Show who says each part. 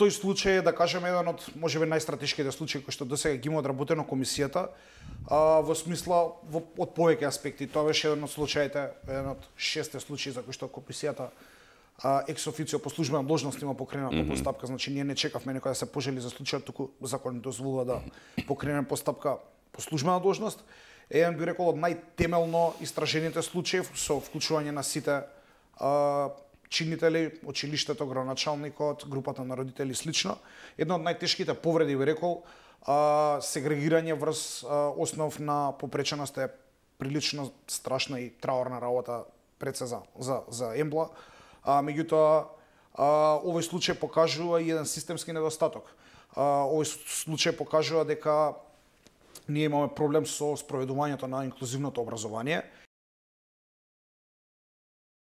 Speaker 1: тој случај е да кажеме еден од можеби најстратешките случаи кои што досега ги има одработено комисијата а, во смисла во, од повеќе аспекти. Тоа беше еден од случаите, еден од шесте случаи за кои што комисијата а, екс по службена должност има покрената mm -hmm. постапка, значи ние не чекавме некој да се пожели за случајот, туку закон дозволува да покрене постапка по службена должност. Еден би рекол од најтемелно истражените случаи со вклучување на сите а, чинители, училиштето, граначалникот, групата на родители слично. Една од најтешките повреди би рекол а, сегрегирање врз а, основ на попреченост е прилично страшна и траурна работа пред се за, за, за Ембла. А, меѓутоа, а, овој случај покажува и еден системски недостаток. А, овој случај покажува дека ние имаме проблем со спроведувањето на инклузивното образование.